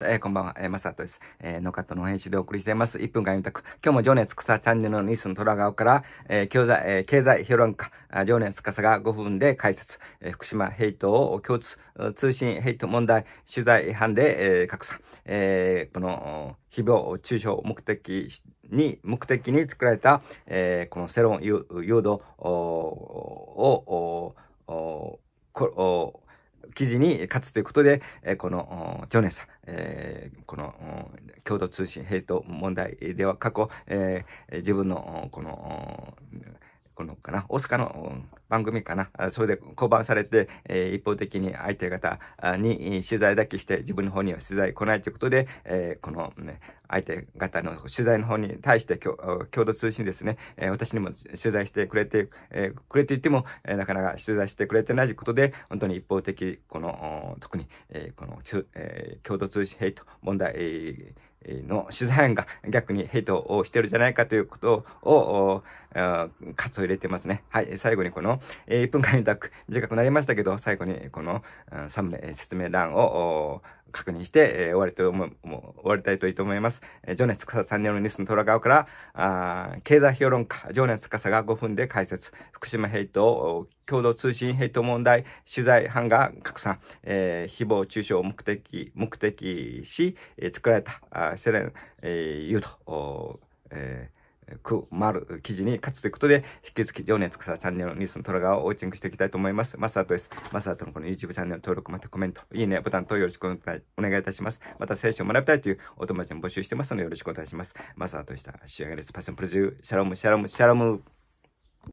えー、こんばんは、えー、マサトです。えー、ノカットの編集でお送りしています。1分間読みたく。今日も情熱草チャンネルのニースの虎顔から、えー、教えー、経済評論家、情熱草が5分で解説、えー、福島ヘイトを共通、通信ヘイト問題、取材班で、えー、えー、この、誹謗中傷目的に、目的に作られた、えー、この世論誘導を、を記事に勝つということで、えこの、ジョネさん、えー、この、共同通信ヘイト問題では過去、えー、自分の、この、このかな、大阪の番組かな、それで降板されて、えー、一方的に相手方に取材だけして自分の方には取材来ないということで、えー、この、ね、相手方の取材の方に対して共同通信ですね、えー、私にも取材してくれて、えー、くれていても、えー、なかなか取材してくれてないということで、本当に一方的、この、特に、えー、この、えー、共同通信ヘイト問題、えーの取材案が逆にヘイトをしてるじゃないかということを、活を入れてますね。はい。最後にこの、え1分間に短く、短くなりましたけど、最後にこの、うん、サムネ説明欄を、確認して、えー、終わりと思う、もう終わりたいといいと思います。えー、情熱かさ3年のニュースの虎川から、あ経済評論家、情熱かさが5分で解説、福島ヘイト、共同通信ヘイト問題、取材班が拡散、えー、誹謗中傷を目的、目的し、えー、作られた、あセレン、えー、ユーえーくまる記事に勝つということで、引き続き情熱草チャンネルのニュースの虎ラをウォッチングしていきたいと思います。マスタートです。マスタートのこの YouTube チャンネル登録またコメント、いいねボタンとよろしくお願いいたします。また聖書を学びたいというお友達も募集してますのでよろしくお願いします。マスタートでした。仕上げです。パッションプロデュー、シャロム、シャロム、シャロム。